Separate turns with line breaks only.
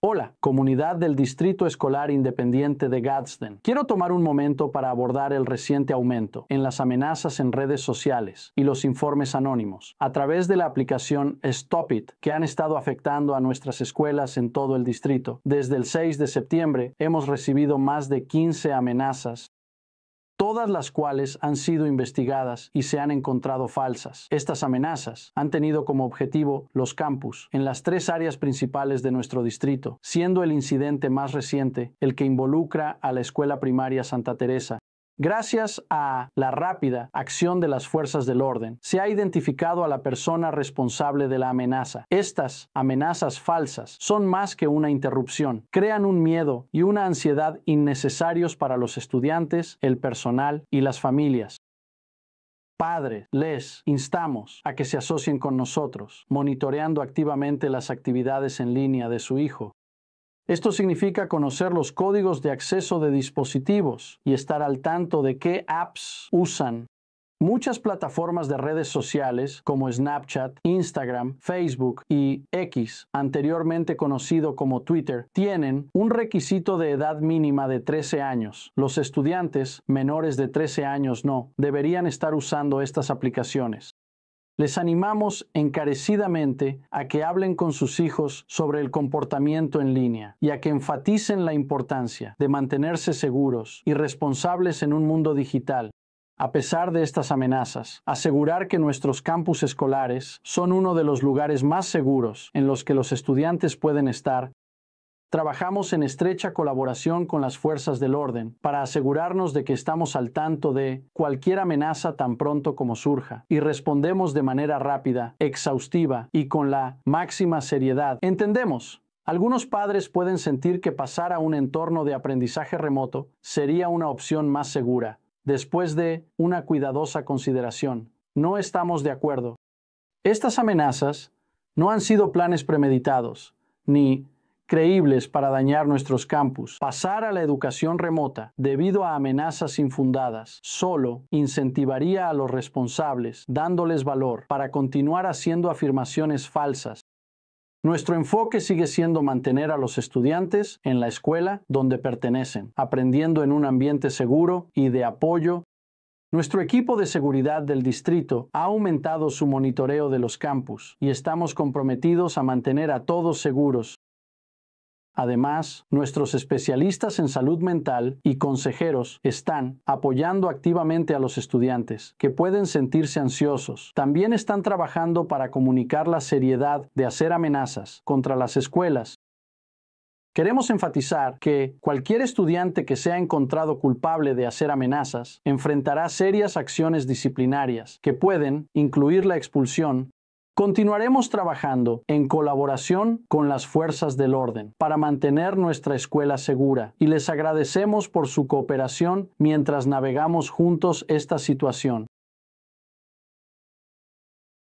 Hola, comunidad del Distrito Escolar Independiente de Gadsden. Quiero tomar un momento para abordar el reciente aumento en las amenazas en redes sociales y los informes anónimos a través de la aplicación Stop It que han estado afectando a nuestras escuelas en todo el distrito. Desde el 6 de septiembre hemos recibido más de 15 amenazas todas las cuales han sido investigadas y se han encontrado falsas. Estas amenazas han tenido como objetivo los campus en las tres áreas principales de nuestro distrito, siendo el incidente más reciente el que involucra a la escuela primaria Santa Teresa Gracias a la rápida acción de las fuerzas del orden, se ha identificado a la persona responsable de la amenaza. Estas amenazas falsas son más que una interrupción, crean un miedo y una ansiedad innecesarios para los estudiantes, el personal y las familias. Padres, les instamos a que se asocien con nosotros, monitoreando activamente las actividades en línea de su hijo esto significa conocer los códigos de acceso de dispositivos y estar al tanto de qué apps usan. Muchas plataformas de redes sociales como Snapchat, Instagram, Facebook y X, anteriormente conocido como Twitter, tienen un requisito de edad mínima de 13 años. Los estudiantes menores de 13 años no deberían estar usando estas aplicaciones. Les animamos encarecidamente a que hablen con sus hijos sobre el comportamiento en línea y a que enfaticen la importancia de mantenerse seguros y responsables en un mundo digital. A pesar de estas amenazas, asegurar que nuestros campus escolares son uno de los lugares más seguros en los que los estudiantes pueden estar Trabajamos en estrecha colaboración con las fuerzas del orden para asegurarnos de que estamos al tanto de cualquier amenaza tan pronto como surja y respondemos de manera rápida, exhaustiva y con la máxima seriedad. Entendemos. Algunos padres pueden sentir que pasar a un entorno de aprendizaje remoto sería una opción más segura, después de una cuidadosa consideración. No estamos de acuerdo. Estas amenazas no han sido planes premeditados, ni creíbles para dañar nuestros campus, pasar a la educación remota debido a amenazas infundadas solo incentivaría a los responsables, dándoles valor, para continuar haciendo afirmaciones falsas nuestro enfoque sigue siendo mantener a los estudiantes en la escuela donde pertenecen, aprendiendo en un ambiente seguro y de apoyo. Nuestro equipo de seguridad del distrito ha aumentado su monitoreo de los campus y estamos comprometidos a mantener a todos seguros. Además, nuestros especialistas en salud mental y consejeros están apoyando activamente a los estudiantes que pueden sentirse ansiosos. También están trabajando para comunicar la seriedad de hacer amenazas contra las escuelas Queremos enfatizar que cualquier estudiante que sea encontrado culpable de hacer amenazas enfrentará serias acciones disciplinarias que pueden incluir la expulsión Continuaremos trabajando en colaboración con las fuerzas del orden para mantener nuestra escuela segura y les agradecemos por su cooperación mientras navegamos juntos esta situación.